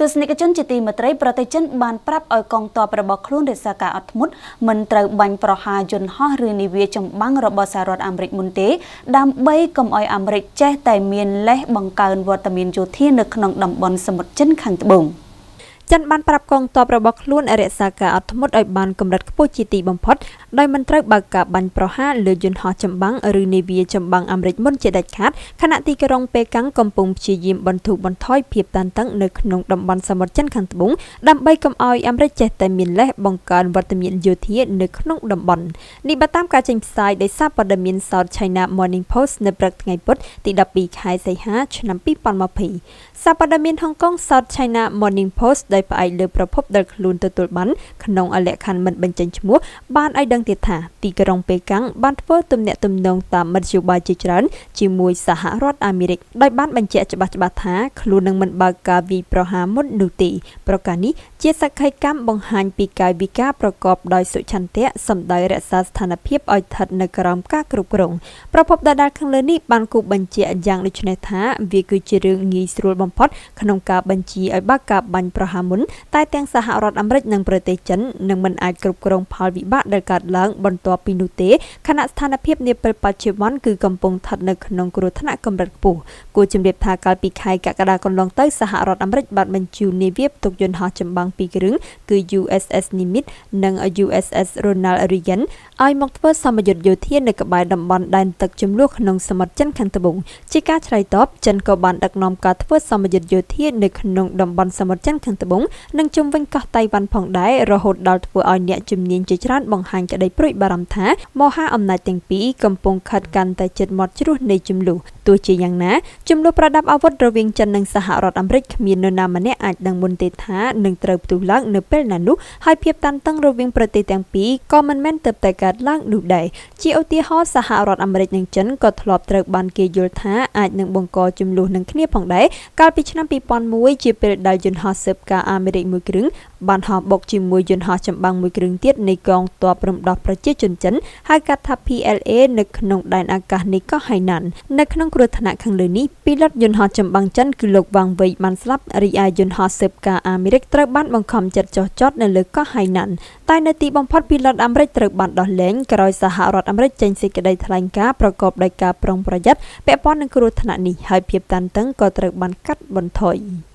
ទស្សនិកជនជាទីមេត្រីប្រទេសចិនបានប្រាប់ឲ្យកងទ័ពរបស់ខ្លួនរិះសាការអត់ធ្មត់មិនត្រូវបាញ់ប្រហារយន្តហោះឬនាវាចម្បាំងរបស់សហរដ្ឋអាមេរិកមុនទេ ដើម្បីកុំឲ្យអាមេរិកចេះតែមានលេសបង្កើនវត្តមានយោធានៅក្នុងតំបន់សមុទ្រចិនខាងត្បូង។ចិនបានប្រាប់កងទ័ពរបស់ខ្លួនរក្សាការអត់ធ្មត់ឲ្យបានកម្រិតខ្ពស់ជាទីបំផុតដោយមិនត្រូវបើកការបាញ់ប្រហារលើយន្តហោះចម្បាំងឬនាវាចម្បាំងអាមេរិកមុនជាដាច់ខាតខណៈទីក្រុងប៉េកាំងកំពុងព្យាយាមបន្ធូរបន្ថយភាពតានតឹងនៅក្នុងតំបន់សមុទ្រចិនខាងត្បូងដើម្បីកុំឲ្យអាមេរិកចេះតែមានលេសបង្កើនវត្តមានយោធានៅក្នុងតំបន់នេះបើតាមការចេញផ្សាយដោយសារព័ត៌មាន South China Morning Post នៅព្រឹកថ្ងៃពុធទី12ខែសីហាឆ្នាំ2020សារព័ត៌មានហុងកុង South China Morning Post ដោយដោយផ្អែកលើប្រភពដែលខ្លួនទទួលបានក្នុងលក្ខខណ្ឌមិនបញ្ចេញឈ្មោះបានឲ្យដឹងទៀតថាទីក្រុងប៉េកាំងបានធ្វើទំនាក់ទំនងតាមមធ្យោបាយជាច្រើនជាមួយសហរដ្ឋអាមេរិកដោយបានបញ្ជាក់ច្បាស់ច្បាស់ថាខ្លួននឹងមិនបើកការវាយប្រហារមុននោះទេប្រការនេះជាសក្ខីកម្មបង្ហាញពីកាយវិការប្រកបដោយសុឆន្ទៈសម្ដៅរក្សាស្ថានភាពឲ្យស្ថិតនៅក្រោមការគ្រប់គ្រងប្រភពដដាលខាងលើនេះបានគូបញ្ជាក់យ៉ាងដូចនេះថាវាគឺជារឿងងាយស្រួលបំផុតក្នុងការបញ្ជាឲ្យបើកការបាញ់ប្រហារថាមុនតែទាំងសហរដ្ឋអាមេរិកនិងប្រទេសចិននឹងមិនអាចគ្រប់គ្រងផលវិបាកដែលកើតឡើងបន្ទាប់ពីនោះទេខណៈស្ថានភាពនាពេលបច្ចុប្បន្នគឺកំពុងស្ថិតនៅក្នុងគ្រោះថ្នាក់កម្រិតខ្ពស់គួរជំរាបថាកាលពីខែកក្កដាកន្លងទៅសហរដ្ឋអាមេរិកបានបញ្ជូននាវាផ្ទុកយន្តហោះចម្បាំងពីរគ្រឿងគឺ USS Nimitz និង USS Ronald Reagan ឲ្យមកធ្វើសមយុទ្ធយោធានៅក្បែរតំបន់ដែនទឹកចំនួនក្នុងសមុទ្រចិនខាងត្បូងជាការឆ្លើយតបចិនក៏បានដឹកនាំការធ្វើសមយុទ្ធយោធានៅក្នុងតំបន់សមុទ្រចិនខាងត្បូងត្បូងនិងជំវិញកោះតៃវ៉ាន់ផងដែររហូតដល់ធ្វើឲ្យអ្នកជំនាញជាច្រើនបង្ហាញក្តីព្រួយបារម្ភថា មហាអំណាចទាំងពីរកំពុងខិតកាន់តែជិតមាត់ជ្រោះនៃចំនួនទោះជាយ៉ាងណាចំនួនប្រដាប់អាវុធរវាងចិននិងសហរដ្ឋអាមេរិកគ្មាននរណាម្នាក់អាចដឹងមុនទេថានឹងត្រូវផ្ទុះឡើងនៅពេលណានោះហើយភាពតានតឹងរវាងប្រទេសទាំងពីរក៏មិនមែនទៅតែកើតឡើងនោះដែរជាឧទាហរណ៍សហរដ្ឋអាមេរិកនិងចិនក៏ធ្លាប់ត្រូវបានគេយល់ថាអាចនឹងបង្កចំនួននឹងគ្នាផងដែរកាលពីឆ្នាំ2001ជាពេលដែលយន្តហោះស៊ើបការការអាមេរិកមួយគ្រឿងបានហោះបុកជាមួយយន្តហោះចម្បាំងមួយគ្រឿងទៀតនៃកងទ័ពរំដោះប្រជាជនចិនហៅកាត់ថា PLA នៅក្នុងដែនអាកាសនៃកោះហៃណាន់នៅក្នុងគ្រោះថ្នាក់ខាងលើនេះពីឡុតយន្តហោះចម្បាំងចិនគឺលោកវ៉ាងវេកបានស្លាប់រីឯយន្តហោះស៊ើបការអាមេរិកត្រូវបានបង្ខំចិត្តចុះចតនៅលើកោះហៃណាន់តែនៅទីបំផុតពីឡុតអាមេរិកត្រូវបានដោះលែងក្រោយសហរដ្ឋអាមេរិកចេញសេចក្តីថ្លែងការណ៍ប្រកបដោយការប្រុងប្រយ័ត្នពាក់ព័ន្ធនឹងគ្រោះថ្នាក់នេះហើយភាពតានតឹងក៏ត្រូវបានកាត់បន្ថយ។